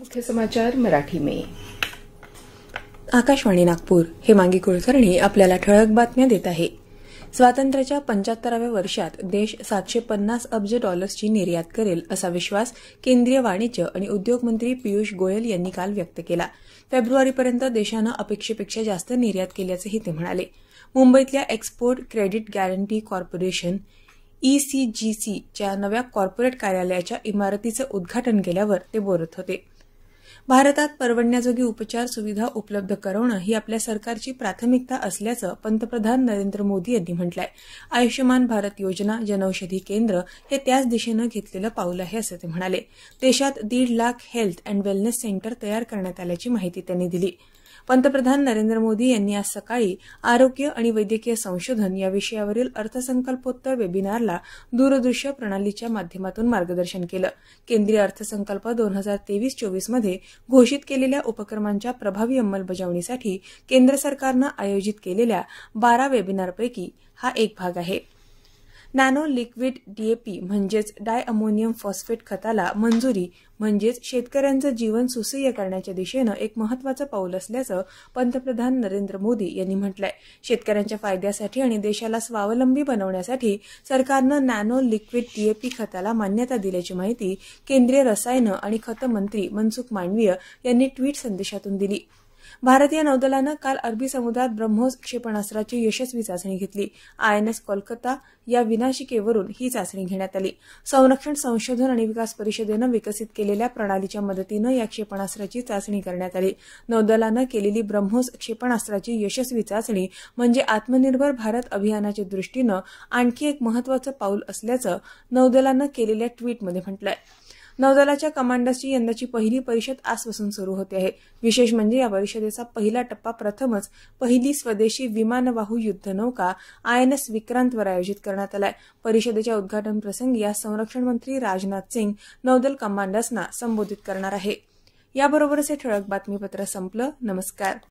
मुख्य समाचार मराठी में आकाशवाणी नागपूर हे मांगी कुलकर्णी आपल्याला ठळक बातम्या देत आहे स्वातंत्र्याच्या पंच्याहत्तराव्या वर्षात देश सातशे पन्नास अब्ज डॉलर्सची निर्यात करेल असा विश्वास केंद्रीय वाणिज्य आणि उद्योग मंत्री पियुष गोयल यांनी काल व्यक्त केला फेब्रुवारीपर्यंत देशानं अपेक्षेपेक्षा जास्त निर्यात केल्याचंही ते म्हणाले मुंबईतल्या एक्सपोर्ट क्रेडिट गॅरंटी कॉर्पोरेशन ईसीजीसीच्या नव्या कॉर्पोरेट कार्यालयाच्या इमारतीचं उद्घाटन केल्यावर ते बोलत होते भारतात परवडण्याजोगी उपचार सुविधा उपलब्ध करवणं ही आपल्या सरकारची प्राथमिकता असल्याचं पंतप्रधान नरेंद्र मोदी यांनी म्हटलं आयुष्यमान भारत योजना जनौषधी केंद्र हे त्याच दिशेनं घेतलेलं पाऊल आहे असं ते म्हणाले देशात दीड lakh health and wellness centre तयार करण्यात आल्याची माहिती त्यांनी दिली पंतप्रधान नरेंद्र मोदी यांनी आज सकाळी आरोग्य आणि वैद्यकीय संशोधन या विषयावरील अर्थसंकल्पोत्तर वेबिनारला दूरदृश्य प्रणालीच्या माध्यमातून मार्गदर्शन केलं केंद्रीय अर्थसंकल्प दोन हजार तेवीस चोवीसमध्ये घोषित केलेल्या उपक्रमांच्या प्रभावी अंमलबजावणीसाठी केंद्र सरकारनं आयोजित केलेल्या बारा वेबिनारपैकी हा एक भाग आहे नॅनो लिक्विड डीएपी म्हणजेच डाय अमोनियम फॉस्फेट खताला मंजुरी म्हणजेच शेतकऱ्यांचं जीवन सुसह्य करण्याच्या दिशेनं एक महत्वाचं पाऊल असल्याचं पंतप्रधान नरेंद्र मोदी यांनी म्हटलंय शेतकऱ्यांच्या फायद्यासाठी आणि देशाला स्वावलंबी बनवण्यासाठी सरकारनं नॅनो लिक्विड डीएपी खताला मान्यता दिल्याची माहिती केंद्रीय रसायनं आणि खत मंत्री मनसुख मांडवीय यांनी ट्विट संदेशातून दिली भारतीय नौदलानं काल अरबी समुद्रात ब्रह्मोस क्षेपणास्त्राची यशस्वी चाचणी घेतली आयएनएस कोलकाता या विनाशिकेवरून ही चाचणी घेण्यात आली संरक्षण संशोधन आणि विकास परिषदेनं विकसित केलेल्या प्रणालीच्या मदतीनं या क्षेपणास्त्राची चाचणी करण्यात आली नौदलानं केलेली ब्रह्मोस क्षेपणास्त्राची यशस्वी चाचणी म्हणजे आत्मनिर्भर भारत अभियानाच्या दृष्टीनं आणखी एक महत्वाचं पाऊल असल्याचं नौदलानं केलेल्या ट्विटमध्ये म्हटलं आहे नौदलाच्या कमांडर्सची यंदाची पहिली परिषद आजपासून सुरू होते आहे विशेष म्हणजे या परिषदेचा पहिला टप्पा प्रथमच पहिली स्वदेशी विमानवाहू युद्धनौका आय एन एस विक्रांतवर आयोजित करण्यात आलाय परिषदेच्या उद्घाटन प्रसंगी आज संरक्षण मंत्री राजनाथ सिंग नौदल कमांडर्सना संबोधित करणार आहे याबरोबरच हे ठळक बातमीपत्र संपलं नमस्कार